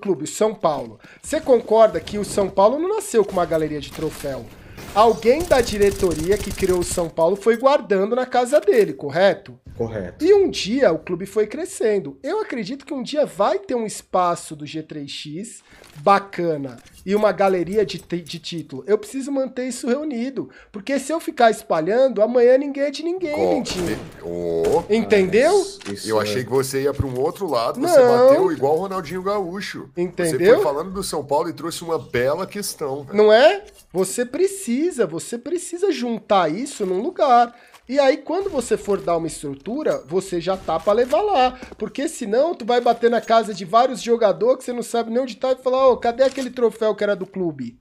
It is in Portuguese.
clube, São Paulo. Você concorda que o São Paulo não nasceu com uma galeria de troféu? Alguém da diretoria que criou o São Paulo foi guardando na casa dele, correto? Correto. E um dia o clube foi crescendo. Eu acredito que um dia vai ter um espaço do G3X bacana e uma galeria de, de título. Eu preciso manter isso reunido. Porque se eu ficar espalhando, amanhã ninguém é de ninguém, Oh, Entendeu? Isso, eu é. achei que você ia para um outro lado, você Não. bateu igual o Ronaldinho Gaúcho. Entendeu? Você foi falando do São Paulo e trouxe uma bela questão. Não é? Você precisa, você precisa juntar isso num lugar. E aí, quando você for dar uma estrutura, você já tá para levar lá. Porque senão, tu vai bater na casa de vários jogadores que você não sabe nem onde tá e falar, ô, oh, cadê aquele troféu que era do clube?